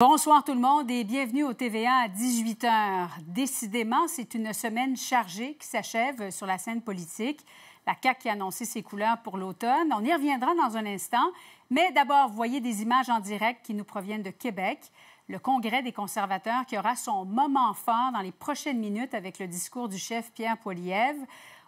Bonsoir tout le monde et bienvenue au TVA à 18h. Décidément, c'est une semaine chargée qui s'achève sur la scène politique. La CAQ qui a annoncé ses couleurs pour l'automne. On y reviendra dans un instant. Mais d'abord, vous voyez des images en direct qui nous proviennent de Québec. Le Congrès des conservateurs qui aura son moment fort dans les prochaines minutes avec le discours du chef Pierre Poilievre.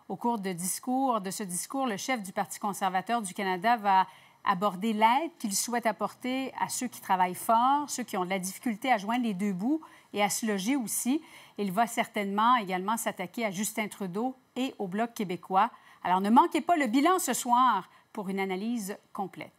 Au cours de, de ce discours, le chef du Parti conservateur du Canada va aborder l'aide qu'il souhaite apporter à ceux qui travaillent fort, ceux qui ont de la difficulté à joindre les deux bouts et à se loger aussi. Il va certainement également s'attaquer à Justin Trudeau et au Bloc québécois. Alors ne manquez pas le bilan ce soir pour une analyse complète.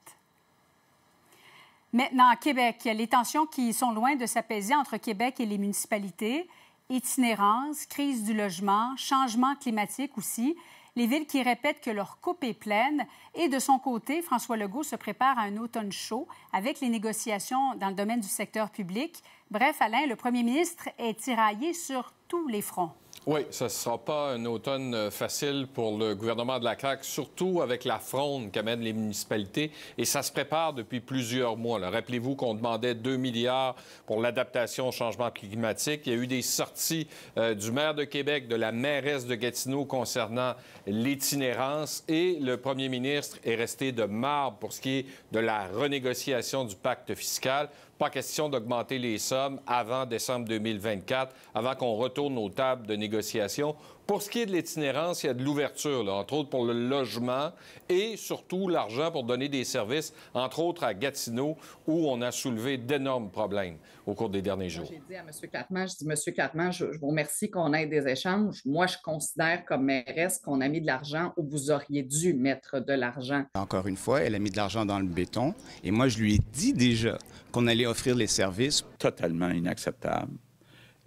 Maintenant, à Québec, les tensions qui sont loin de s'apaiser entre Québec et les municipalités itinérance, crise du logement, changement climatique aussi, les villes qui répètent que leur coupe est pleine. Et de son côté, François Legault se prépare à un automne chaud avec les négociations dans le domaine du secteur public. Bref, Alain, le premier ministre est tiraillé sur tous les fronts. Oui, ce ne sera pas un automne euh, facile pour le gouvernement de la CAQ, surtout avec la fronde qu'amènent les municipalités. Et ça se prépare depuis plusieurs mois. Rappelez-vous qu'on demandait 2 milliards pour l'adaptation au changement climatique. Il y a eu des sorties euh, du maire de Québec, de la mairesse de Gatineau concernant l'itinérance. Et le premier ministre est resté de marbre pour ce qui est de la renégociation du pacte fiscal pas question d'augmenter les sommes avant décembre 2024, avant qu'on retourne aux tables de négociation. Pour ce qui est de l'itinérance, il y a de l'ouverture, entre autres pour le logement et surtout l'argent pour donner des services, entre autres à Gatineau, où on a soulevé d'énormes problèmes au cours des derniers jours. J'ai dit à M. Clatement, je dis, M. je, je vous remercie qu'on ait des échanges. Moi, je considère comme mairesse qu'on a mis de l'argent où vous auriez dû mettre de l'argent. Encore une fois, elle a mis de l'argent dans le béton. Et moi, je lui ai dit déjà qu'on allait offrir les services. Totalement inacceptable.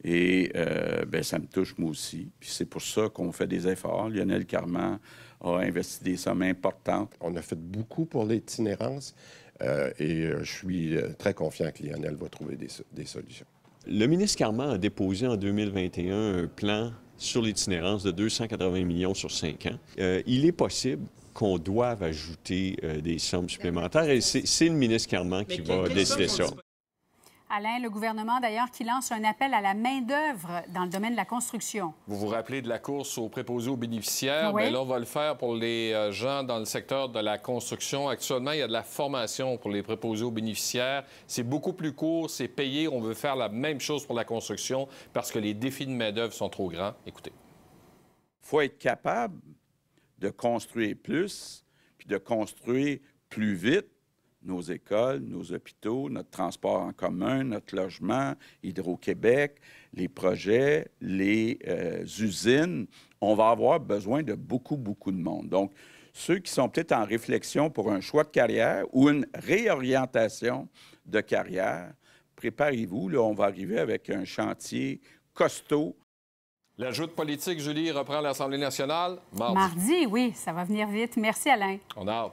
Et euh, ben, ça me touche moi aussi. Puis c'est pour ça qu'on fait des efforts. Lionel Carman a investi des sommes importantes. On a fait beaucoup pour l'itinérance euh, et euh, je suis euh, très confiant que Lionel va trouver des, solutions. Le ministre Carman a déposé en 2021 un plan sur l'itinérance de 280 millions sur 5 ans. il est possible qu'on doive ajouter des sommes supplémentaires et c'est le ministre Carman qui va décider ça. Alain, le gouvernement d'ailleurs qui lance un appel à la main-d'œuvre dans le domaine de la construction. Vous vous rappelez de la course aux préposés aux bénéficiaires? mais ben là, on va le faire pour les euh, gens dans le secteur de la construction. Actuellement, il y a de la formation pour les préposés aux bénéficiaires. C'est beaucoup plus court, c'est payé. On veut faire la même chose pour la construction parce que les défis de main-d'œuvre sont trop grands. Écoutez. Il faut être capable de construire plus, puis de construire plus vite nos écoles, nos hôpitaux, notre transport en commun, notre logement, Hydro-Québec, les projets, les euh, usines, on va avoir besoin de beaucoup, beaucoup de monde. Donc, ceux qui sont peut-être en réflexion pour un choix de carrière ou une réorientation de carrière, préparez-vous, là, on va arriver avec un chantier costaud. L'ajout de politique, Julie, reprend l'Assemblée nationale mardi. Mardi, oui, ça va venir vite. Merci, Alain. On a